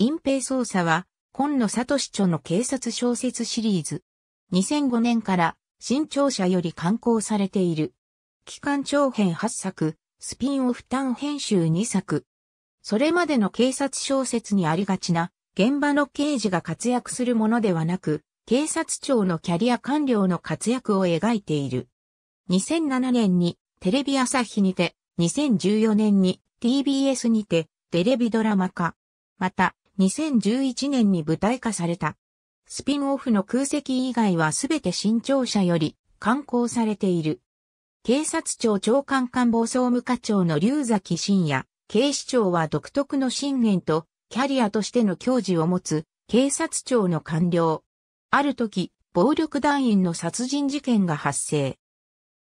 隠蔽捜査は、今野聡著の警察小説シリーズ。2005年から新潮社より刊行されている。期間長編8作、スピンオフ短編集2作。それまでの警察小説にありがちな、現場の刑事が活躍するものではなく、警察庁のキャリア官僚の活躍を描いている。2007年にテレビ朝日にて、2014年に TBS にてテレビドラマ化。また、2011年に舞台化された。スピンオフの空席以外はすべて新庁舎より刊行されている。警察庁長官官房総務課長の龍崎信也、警視庁は独特の信念とキャリアとしての教示を持つ警察庁の官僚。ある時、暴力団員の殺人事件が発生。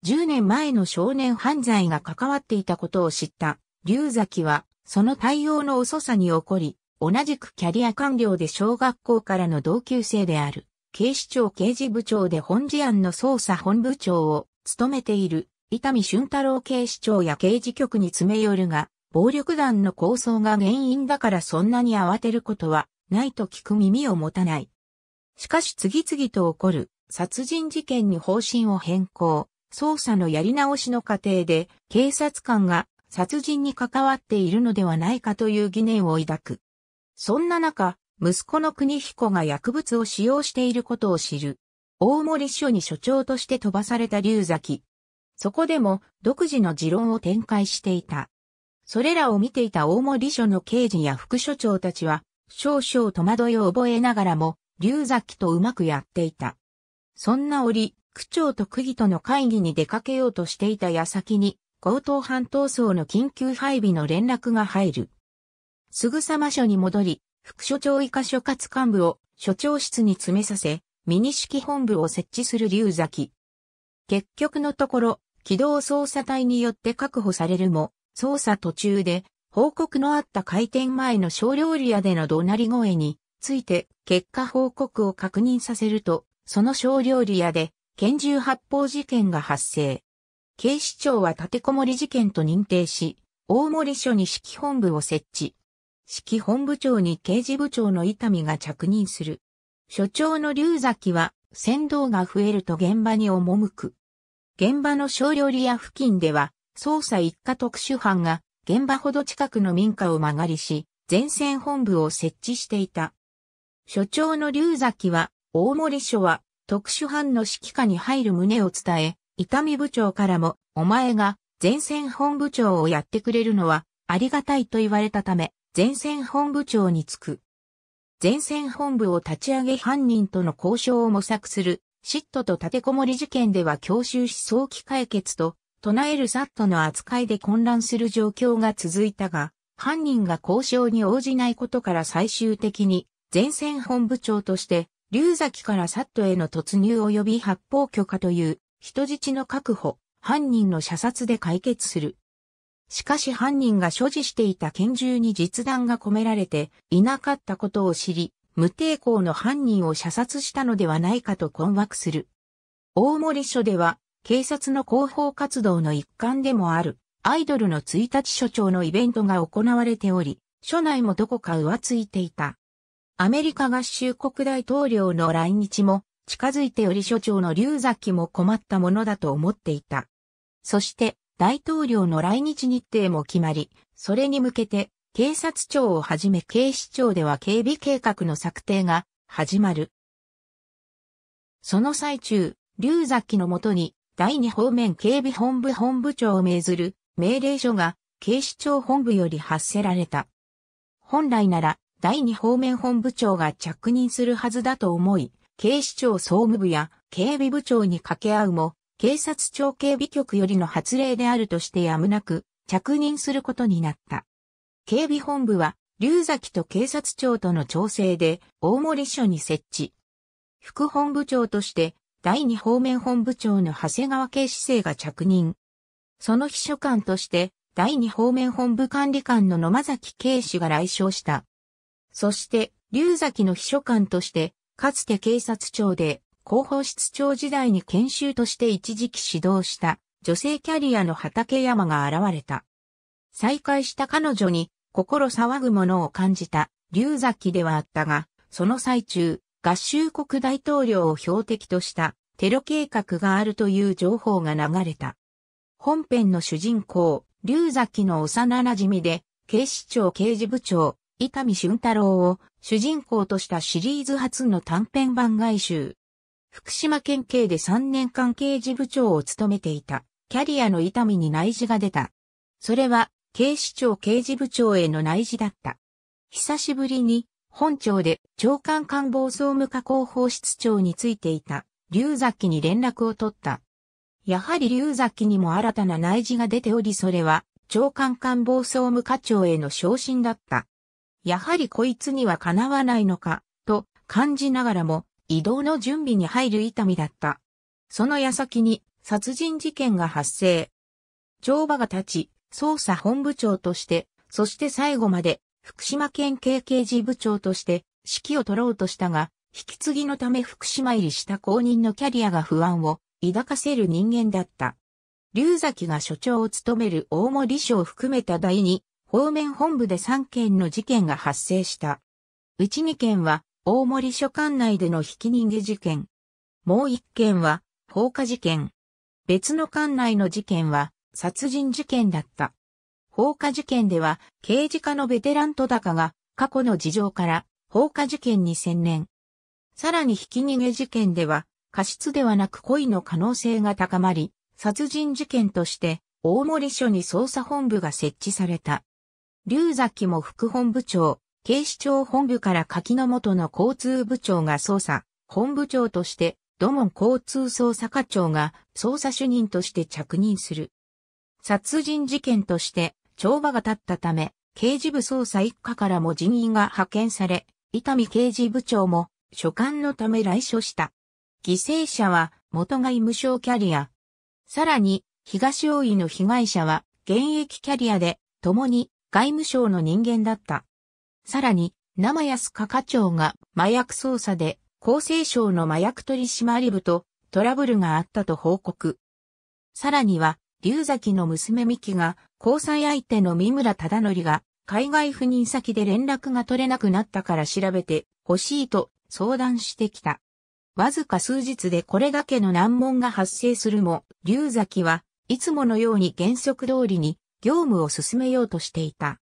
10年前の少年犯罪が関わっていたことを知った龍崎は、その対応の遅さに怒り、同じくキャリア官僚で小学校からの同級生である、警視庁刑事部長で本事案の捜査本部長を務めている、伊丹俊太郎警視庁や刑事局に詰め寄るが、暴力団の構想が原因だからそんなに慌てることはないと聞く耳を持たない。しかし次々と起こる殺人事件に方針を変更、捜査のやり直しの過程で警察官が殺人に関わっているのではないかという疑念を抱く。そんな中、息子の国彦が薬物を使用していることを知る。大森署に所長として飛ばされた龍崎。そこでも独自の持論を展開していた。それらを見ていた大森署の刑事や副署長たちは、少々戸惑いを覚えながらも、龍崎とうまくやっていた。そんな折、区長と区議との会議に出かけようとしていた矢先に、強盗犯闘争の緊急配備の連絡が入る。すぐさま署に戻り、副署長以下所轄幹部を署長室に詰めさせ、ミニ式本部を設置する龍崎。結局のところ、機動捜査隊によって確保されるも、捜査途中で、報告のあった開店前の小料理屋での怒鳴り声について、結果報告を確認させると、その小料理屋で、拳銃発砲事件が発生。警視庁は立てこもり事件と認定し、大森署に指揮本部を設置。指揮本部長に刑事部長の伊丹が着任する。所長の龍崎は、先導が増えると現場に赴く。現場の小料理屋付近では、捜査一課特殊班が、現場ほど近くの民家を曲がりし、前線本部を設置していた。所長の龍崎は、大森署は、特殊班の指揮下に入る旨を伝え、伊丹部長からも、お前が前線本部長をやってくれるのはありがたいと言われたため、前線本部長に就く。前線本部を立ち上げ犯人との交渉を模索する、嫉妬と立てこもり事件では教習し早期解決と、唱えるサットの扱いで混乱する状況が続いたが、犯人が交渉に応じないことから最終的に、前線本部長として、龍崎からサットへの突入及び発砲許可という、人質の確保、犯人の射殺で解決する。しかし犯人が所持していた拳銃に実弾が込められていなかったことを知り、無抵抗の犯人を射殺したのではないかと困惑する。大森署では、警察の広報活動の一環でもある、アイドルの1日署長のイベントが行われており、署内もどこか浮ついていた。アメリカ合衆国大統領の来日も近づいており署長の龍崎も困ったものだと思っていた。そして、大統領の来日日程も決まり、それに向けて、警察庁をはじめ警視庁では警備計画の策定が始まる。その最中、龍崎のもとに第二方面警備本部本部長を命ずる命令書が警視庁本部より発せられた。本来なら第二方面本部長が着任するはずだと思い、警視庁総務部や警備部長に掛け合うも、警察庁警備局よりの発令であるとしてやむなく着任することになった。警備本部は、龍崎と警察庁との調整で大森署に設置。副本部長として、第二方面本部長の長谷川慶司生が着任。その秘書官として、第二方面本部管理官の野間崎慶司が来省した。そして、龍崎の秘書官として、かつて警察庁で広報室長時代に研修として一時期指導した女性キャリアの畠山が現れた。再会した彼女に心騒ぐものを感じた龍崎ではあったが、その最中、合衆国大統領を標的としたテロ計画があるという情報が流れた。本編の主人公、龍崎の幼馴染で、警視庁刑事部長、伊丹俊太郎を主人公としたシリーズ初の短編版外集、福島県警で3年間刑事部長を務めていた、キャリアの痛みに内示が出た。それは、警視庁刑事部長への内示だった。久しぶりに、本庁で長官官房総務課広報室長についていた、龍崎に連絡を取った。やはり龍崎にも新たな内示が出ており、それは、長官官房総務課長への昇進だった。やはりこいつにはかなわないのか、と感じながらも、移動の準備に入る痛みだった。その矢先に殺人事件が発生。帳場が立ち、捜査本部長として、そして最後まで福島県警刑事部長として指揮を取ろうとしたが、引き継ぎのため福島入りした後任のキャリアが不安を抱かせる人間だった。龍崎が所長を務める大森署を含めた第2方面本部で3件の事件が発生した。うち2件は大森署管内でのひき逃げ事件。もう一件は放火事件。別の管内の事件は殺人事件だった。放火事件では刑事課のベテラン戸高が過去の事情から放火事件に専念。さらにひき逃げ事件では過失ではなく故意の可能性が高まり、殺人事件として大森署に捜査本部が設置された。龍崎も副本部長、警視庁本部から柿の元の交通部長が捜査、本部長として、土門交通捜査課長が捜査主任として着任する。殺人事件として帳場が立ったため、刑事部捜査一課からも人員が派遣され、伊丹刑事部長も所管のため来所した。犠牲者は元外務省キャリア。さらに、東大井の被害者は現役キャリアで、共に外務省の人間だった。さらに、生安課課長が麻薬捜査で厚生省の麻薬取締部とトラブルがあったと報告。さらには、龍崎の娘美希が交際相手の三村忠則が海外赴任先で連絡が取れなくなったから調べて欲しいと相談してきた。わずか数日でこれだけの難問が発生するも、龍崎はいつものように原則通りに業務を進めようとしていた。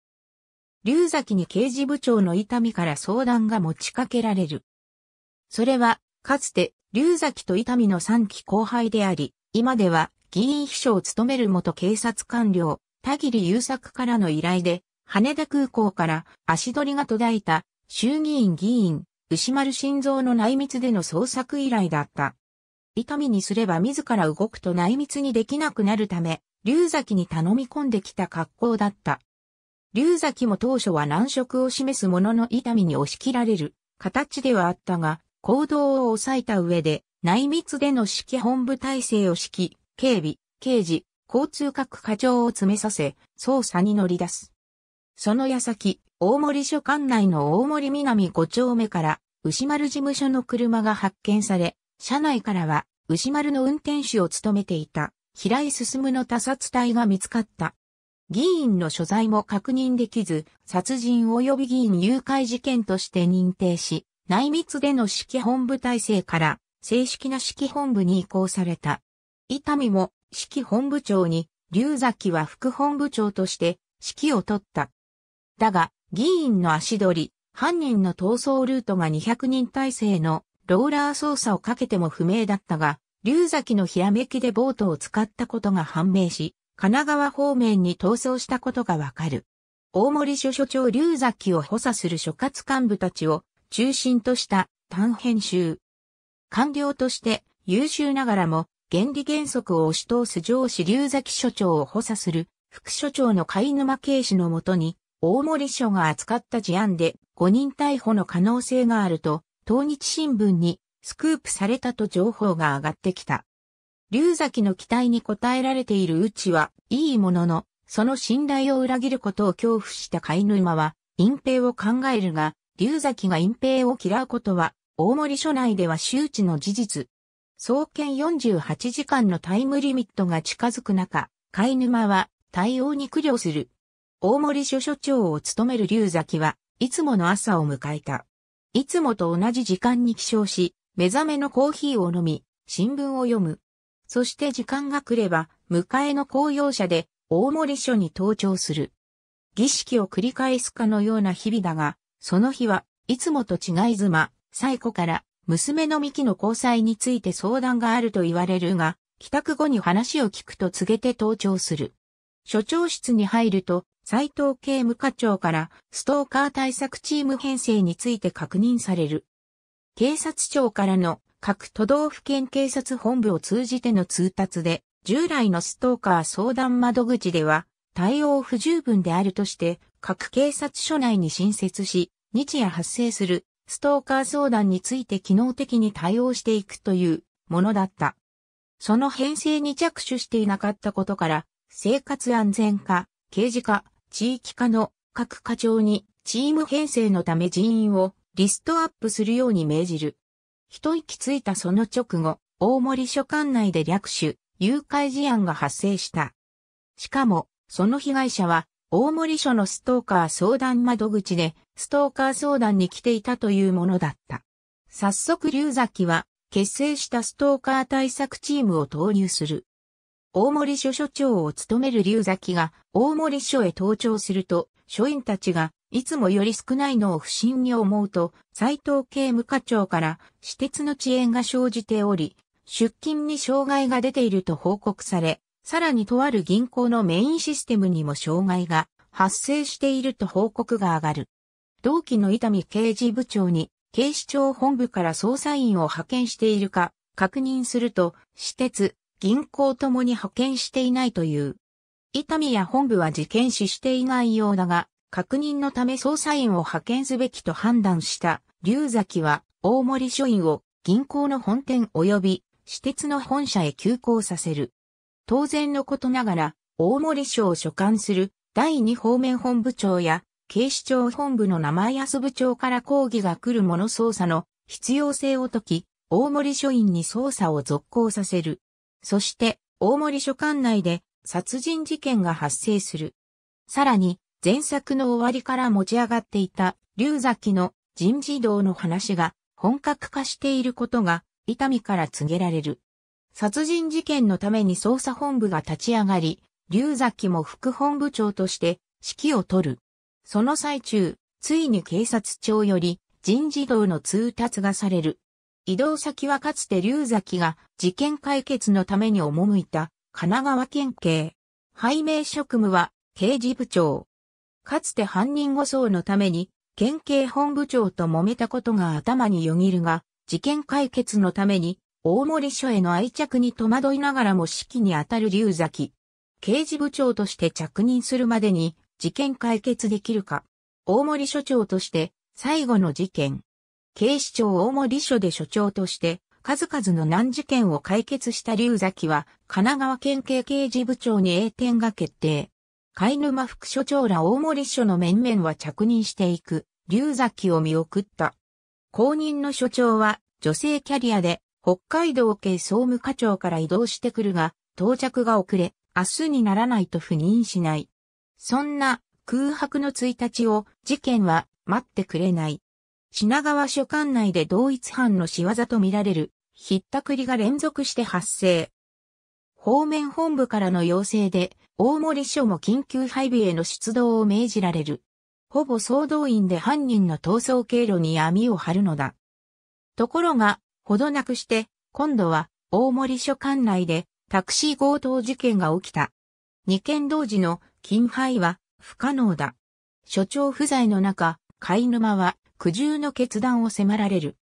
龍崎に刑事部長の痛みから相談が持ちかけられる。それは、かつて、龍崎と痛みの3期後輩であり、今では、議員秘書を務める元警察官僚、田切優作からの依頼で、羽田空港から足取りが途絶えた衆議院議員、牛丸晋三の内密での捜索依頼だった。痛みにすれば自ら動くと内密にできなくなるため、龍崎に頼み込んできた格好だった。龍崎も当初は難色を示すものの痛みに押し切られる形ではあったが、行動を抑えた上で、内密での指揮本部体制を指揮、警備、刑事、交通各課長を詰めさせ、捜査に乗り出す。その矢先、大森署管内の大森南五丁目から、牛丸事務所の車が発見され、車内からは、牛丸の運転手を務めていた、平井進の他殺隊が見つかった。議員の所在も確認できず、殺人及び議員誘拐事件として認定し、内密での指揮本部体制から正式な指揮本部に移行された。伊丹も指揮本部長に、龍崎は副本部長として指揮を取った。だが、議員の足取り、犯人の逃走ルートが200人体制のローラー捜査をかけても不明だったが、龍崎のひらめきでボートを使ったことが判明し、神奈川方面に逃走したことがわかる。大森署署長龍崎を補佐する所轄幹部たちを中心とした短編集。官僚として優秀ながらも原理原則を押し通す上司龍崎署長を補佐する副署長の貝沼慶氏のもとに大森署が扱った事案で5人逮捕の可能性があると、当日新聞にスクープされたと情報が上がってきた。龍崎の期待に応えられているうちはいいものの、その信頼を裏切ることを恐怖した飼い沼は、隠蔽を考えるが、龍崎が隠蔽を嫌うことは、大森署内では周知の事実。総研48時間のタイムリミットが近づく中、飼い沼は対応に苦慮する。大森署署長を務める龍崎はいつもの朝を迎えた。いつもと同じ時間に起床し、目覚めのコーヒーを飲み、新聞を読む。そして時間が来れば、迎えの公用車で大森署に登庁する。儀式を繰り返すかのような日々だが、その日はいつもと違い妻、最古から娘の幹の交際について相談があると言われるが、帰宅後に話を聞くと告げて登庁する。所長室に入ると、斎藤刑務課長からストーカー対策チーム編成について確認される。警察庁からの各都道府県警察本部を通じての通達で、従来のストーカー相談窓口では、対応不十分であるとして、各警察署内に新設し、日夜発生するストーカー相談について機能的に対応していくというものだった。その編成に着手していなかったことから、生活安全課、刑事課、地域課の各課長にチーム編成のため人員をリストアップするように命じる。一息ついたその直後、大森署管内で略取、誘拐事案が発生した。しかも、その被害者は、大森署のストーカー相談窓口で、ストーカー相談に来ていたというものだった。早速龍崎は、結成したストーカー対策チームを投入する。大森署署長を務める龍崎が大森署へ登庁すると、署員たちがいつもより少ないのを不審に思うと、斎藤刑務課長から私鉄の遅延が生じており、出勤に障害が出ていると報告され、さらにとある銀行のメインシステムにも障害が発生していると報告が上がる。同期の伊丹刑事部長に警視庁本部から捜査員を派遣しているか確認すると、私鉄、銀行ともに派遣していないという。伊丹や本部は事件死していないようだが、確認のため捜査員を派遣すべきと判断した龍崎は大森署員を銀行の本店及び私鉄の本社へ急行させる。当然のことながら大森署を所管する第二方面本部長や警視庁本部の名前安部長から抗議が来るもの捜査の必要性を解き、大森署員に捜査を続行させる。そして、大森署管内で殺人事件が発生する。さらに、前作の終わりから持ち上がっていた、龍崎の人事道の話が本格化していることが、痛みから告げられる。殺人事件のために捜査本部が立ち上がり、龍崎も副本部長として指揮を取る。その最中、ついに警察庁より人事道の通達がされる。移動先はかつて龍崎が事件解決のために赴いた神奈川県警。拝命職務は刑事部長。かつて犯人護送のために、県警本部長と揉めたことが頭によぎるが、事件解決のために、大森署への愛着に戸惑いながらも指揮に当たる龍崎。刑事部長として着任するまでに、事件解決できるか。大森署長として、最後の事件。警視庁大森署で署長として、数々の難事件を解決した龍崎は、神奈川県警刑事部長に栄転が決定。貝沼副所長ら大森署の面々は着任していく、龍崎を見送った。後任の所長は、女性キャリアで、北海道系総務課長から移動してくるが、到着が遅れ、明日にならないと赴任しない。そんな空白の1日を事件は待ってくれない。品川所管内で同一犯の仕業とみられるひったくりが連続して発生。方面本部からの要請で大森署も緊急配備への出動を命じられる。ほぼ総動員で犯人の逃走経路に網を張るのだ。ところが、ほどなくして、今度は大森署管内でタクシー強盗事件が起きた。二件同時の金配は不可能だ。所長不在の中、貝沼は苦渋の決断を迫られる。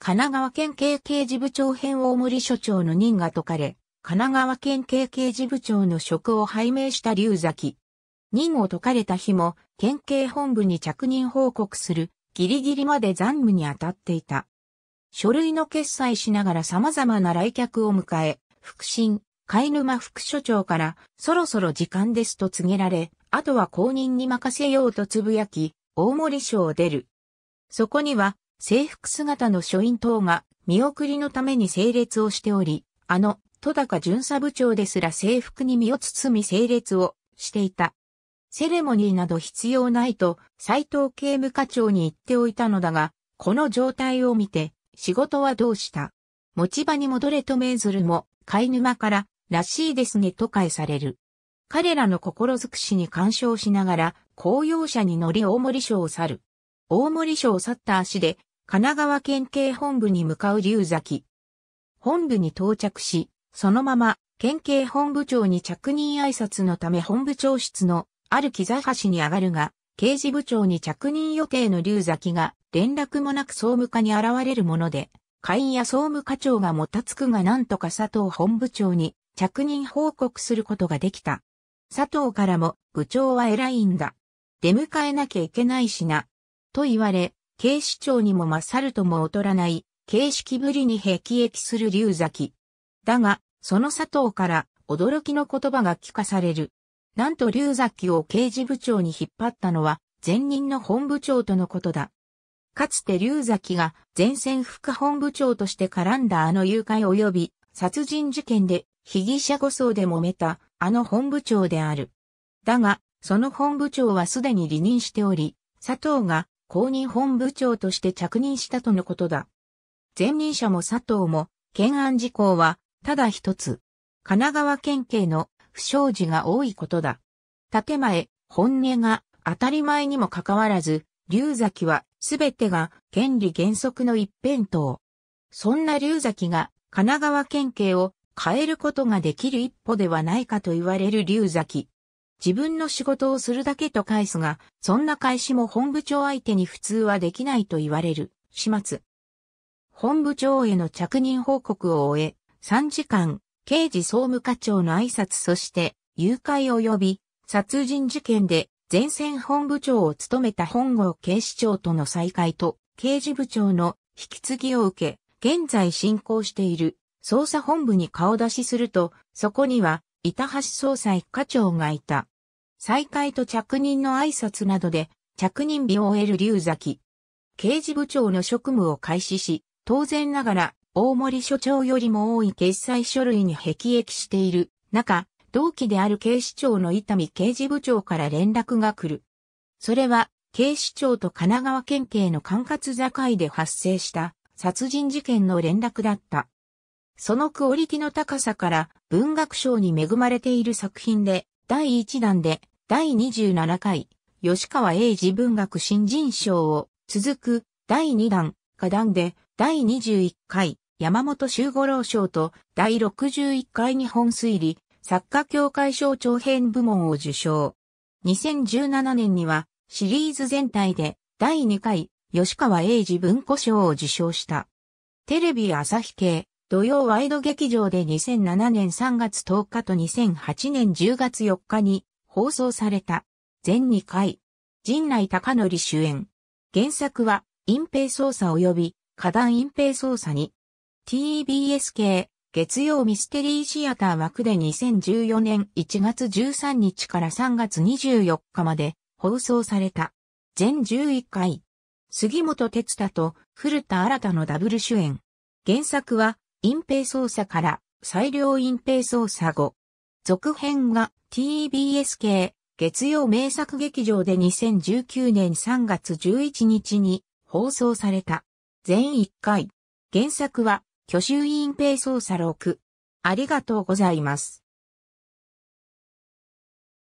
神奈川県警刑事部長編大森署長の任が解かれ、神奈川県警刑事部長の職を拝命した龍崎。任を解かれた日も、県警本部に着任報告する、ギリギリまで残務に当たっていた。書類の決裁しながら様々な来客を迎え、副審、貝沼副所長から、そろそろ時間ですと告げられ、あとは公認に任せようとつぶやき、大森署を出る。そこには、制服姿の署員等が見送りのために整列をしており、あの、戸高巡査部長ですら制服に身を包み整列をしていた。セレモニーなど必要ないと斎藤刑務課長に言っておいたのだが、この状態を見て仕事はどうした持ち場に戻れと命ずるも飼い沼かららしいですねと返される。彼らの心尽くしに干渉しながら、公用車に乗り大森署を去る。大森署を去った足で、神奈川県警本部に向かう龍崎。本部に到着し、そのまま、県警本部長に着任挨拶のため本部長室のある木座橋に上がるが、刑事部長に着任予定の龍崎が連絡もなく総務課に現れるもので、会員や総務課長がもたつくがなんとか佐藤本部長に着任報告することができた。佐藤からも部長は偉いんだ。出迎えなきゃいけないしな。と言われ、警視庁にも勝るとも劣らない、形式ぶりに辟易する龍崎。だが、その佐藤から驚きの言葉が聞かされる。なんと龍崎を刑事部長に引っ張ったのは、前任の本部長とのことだ。かつて龍崎が前線副本部長として絡んだあの誘拐及び殺人事件で被疑者護送で揉めたあの本部長である。だが、その本部長はすでに離任しており、佐藤が公認本部長として着任したとのことだ。前任者も佐藤も、懸案事項はただ一つ。神奈川県警の不祥事が多いことだ。建前、本音が当たり前にもかかわらず、龍崎はすべてが権利原則の一辺倒。そんな龍崎が神奈川県警を変えることができる一歩ではないかと言われる龍崎。自分の仕事をするだけと返すが、そんな返しも本部長相手に普通はできないと言われる、始末。本部長への着任報告を終え、3時間、刑事総務課長の挨拶そして誘拐及び殺人事件で前線本部長を務めた本郷警視庁との再会と刑事部長の引き継ぎを受け、現在進行している捜査本部に顔出しすると、そこには板橋総裁課長がいた。再会と着任の挨拶などで着任日を終える龍崎。刑事部長の職務を開始し、当然ながら大森所長よりも多い決裁書類に辟易している中、同期である警視庁の伊丹刑事部長から連絡が来る。それは、警視庁と神奈川県警の管轄境で発生した殺人事件の連絡だった。そのクオリティの高さから文学賞に恵まれている作品で、第1弾で第27回吉川英治文学新人賞を続く第2弾、下段で第21回山本周五郎賞と第61回日本推理作家協会賞長編部門を受賞。2017年にはシリーズ全体で第2回吉川英治文庫賞を受賞した。テレビ朝日系土曜ワイド劇場で2007年3月10日と2008年10月4日に放送された。全2回。陣内隆則主演。原作は、隠蔽捜査及び、花壇隠蔽捜査に、TBS 系、月曜ミステリーシアター枠で2014年1月13日から3月24日まで放送された。全11回。杉本哲太と古田新太のダブル主演。原作は、隠蔽捜査から裁量隠蔽捜査後。続編が TBS 系、月曜名作劇場で2019年3月11日に放送された。全1回。原作は挙手委員ペイ操作6。ありがとうございます。